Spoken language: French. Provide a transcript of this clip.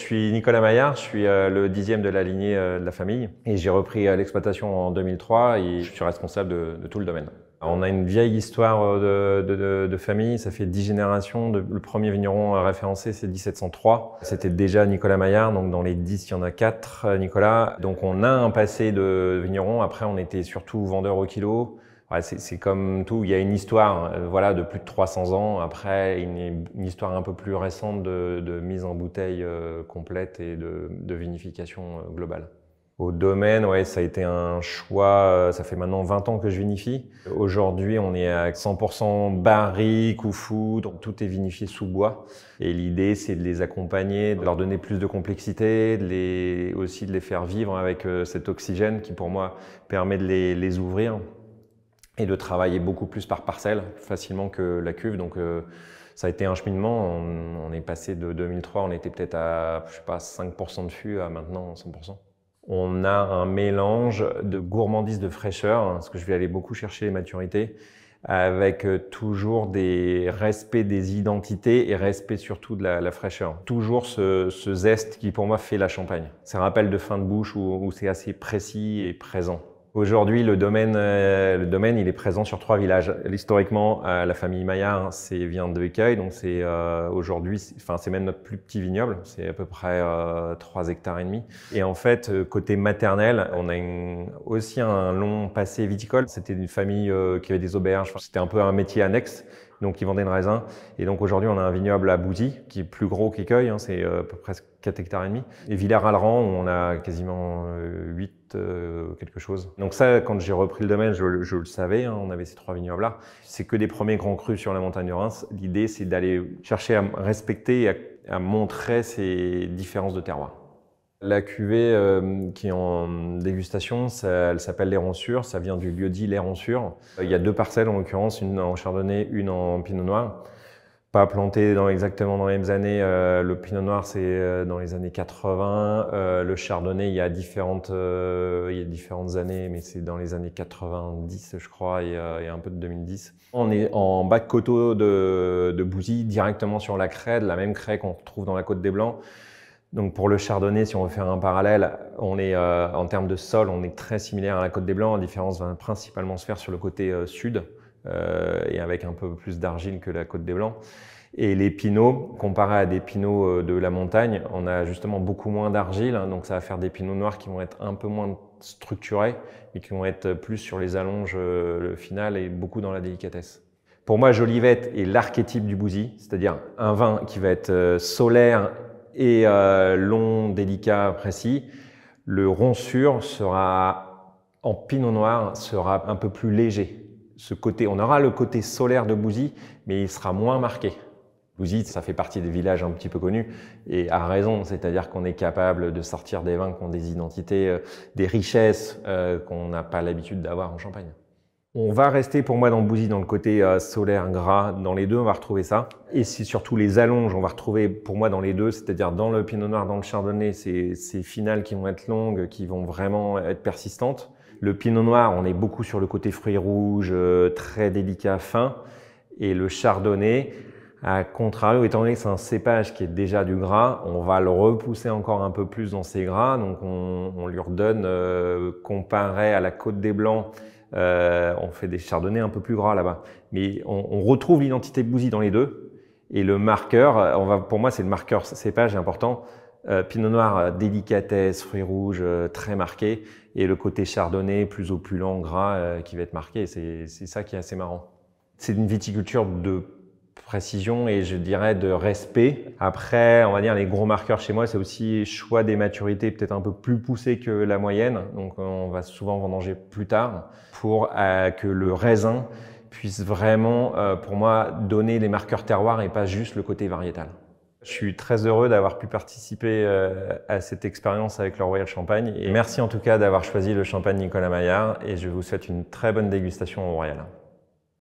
Je suis Nicolas Maillard, je suis euh, le dixième de la lignée euh, de la famille et j'ai repris euh, l'exploitation en 2003 et je suis responsable de, tout le domaine. On a une vieille histoire de, famille, ça fait dix générations. le premier vigneron référencé, c'est 1703. C'était déjà Nicolas Maillard, donc dans les 10, il y en a quatre Nicolas. Donc on a un passé de vigneron. Après, on était surtout vendeur au kilo c'est comme tout, il y a une histoire euh, voilà, de plus de 300 ans, après une, histoire un peu plus récente de, mise en bouteille euh, complète et de, vinification euh, globale. Au domaine, ouais, ça a été un choix, ça fait maintenant 20 ans que je vinifie. Aujourd'hui, on est à 100% barrique ou foudre, tout est vinifié sous bois. Et l'idée, c'est de les accompagner, de leur donner plus de complexité, aussi de les faire vivre avec cet oxygène qui pour moi permet de les ouvrir et de travailler beaucoup plus par parcelle facilement que la cuve. Donc euh, ça a été un cheminement. On, est passé de 2003, on était peut-être à je sais pas 5% de fût à maintenant 100%. On a un mélange de gourmandise de fraîcheur, hein, parce que je vais aller beaucoup chercher les maturités, avec euh, toujours des respects des identités et respect surtout de la, fraîcheur. Toujours ce, zeste qui pour moi fait la champagne. C'est un rappel de fin de bouche où c'est assez précis et présent. Aujourd'hui, le domaine, euh, le domaine, il est présent sur trois villages. Historiquement, euh, la famille Maillard hein, c'est, vient de Écaille, donc c'est euh, aujourd'hui, enfin c'est même notre plus petit vignoble, c'est à peu près euh, hectares et demi. Et en fait, côté maternel, on a aussi un long passé viticole. C'était une famille qui avait des auberges. c'était un peu un métier annexe donc qui vendaient de raisin. Et donc aujourd'hui, on a un vignoble à Bouzy, qui est plus gros qu'Écueil, hein, c'est euh, peu près 4 hectares et demi. Et Villers-Alran, on a quasiment 8 euh, euh, quelque chose. Donc ça, quand j'ai repris le domaine, je, le savais, hein. on avait ces trois vignobles-là. C'est que des premiers grands crus sur la montagne de Reims. L'idée, c'est d'aller chercher à respecter et à, à montrer ces différences de terroir. La cuvée euh, qui est en dégustation, elle s'appelle Ronsures, ça vient du lieu dit les ronçures. Euh, il y a deux parcelles en l'occurrence, une en Chardonnay, une en Pinot Noir. Pas planté dans, exactement dans les mêmes années. Euh, le Pinot Noir, c'est dans les années 80. le Chardonnay, il y, a différentes, différentes années, mais c'est dans les années 90, je crois, et, un peu de 2010. On est en bas de coteau de, de Bouzy, directement sur la craie, la même craie qu'on retrouve dans la Côte des Blancs. Donc pour le Chardonnay, si on veut faire un parallèle, on est euh, en termes de sol, on est très similaire à la Côte des Blancs. La différence va principalement se faire sur le côté euh, sud euh, et avec un peu plus d'argile que la Côte des Blancs. Et les pinots, comparés à des pinots de la montagne, on a justement beaucoup moins d'argile, hein. donc ça va faire des pinots noirs qui vont être un peu moins structurés et qui vont être plus sur les allonges le et beaucoup dans la délicatesse. Pour moi, Jolivette est l'archétype du bousy, c'est-à-dire un vin qui va être solaire et euh, long, délicat, précis. Le rond sera en pinot noir sera un peu plus léger. Ce côté, on aura le côté solaire de Bouzy, mais il sera moins marqué. Bouzy, ça fait partie des villages un petit peu connus et à raison, c'est-à-dire qu'on est capable de sortir des vins qui ont des identités, euh, des richesses euh, qu'on n'a pas l'habitude d'avoir en Champagne. On va rester pour moi dans Bouzy, dans le côté euh, solaire gras, dans les deux, on va retrouver ça. Et c'est surtout les allonges, on va retrouver pour moi dans les deux, c'est-à-dire dans le pinot noir, dans le chardonnay, ces, ces finales qui vont être longues, qui vont vraiment être persistantes. Le pinot noir, on est beaucoup sur le côté fruits rouges, euh, très délicat, fin. Et le chardonnay, à contrario, étant donné que c'est un cépage qui est déjà du gras, on va le repousser encore un peu plus dans ses gras. Donc on, lui redonne, euh, comparé à la côte des blancs, euh, on fait des chardonnays un peu plus gras là-bas. Mais on, retrouve l'identité Bouzy dans les deux. Et le marqueur, euh, pour moi, c'est le marqueur cépage important. Euh, Pinot noir, délicatesse, fruits rouges, très marqué. Et le côté chardonnay, plus opulent, gras, qui va être marqué. C'est ça qui est assez marrant. C'est une viticulture de précision et je dirais de respect. Après, on va dire les gros marqueurs chez moi, c'est aussi choix des maturités peut-être un peu plus poussées que la moyenne. Donc on va souvent vendanger plus tard pour euh, que le raisin puisse vraiment, euh, pour moi, donner les marqueurs terroirs et pas juste le côté variétal. Je suis très heureux d'avoir pu participer euh, à cette expérience avec le Royal Champagne. Et merci en tout cas d'avoir choisi le champagne Nicolas Maillard et je vous souhaite une très bonne dégustation au Royal.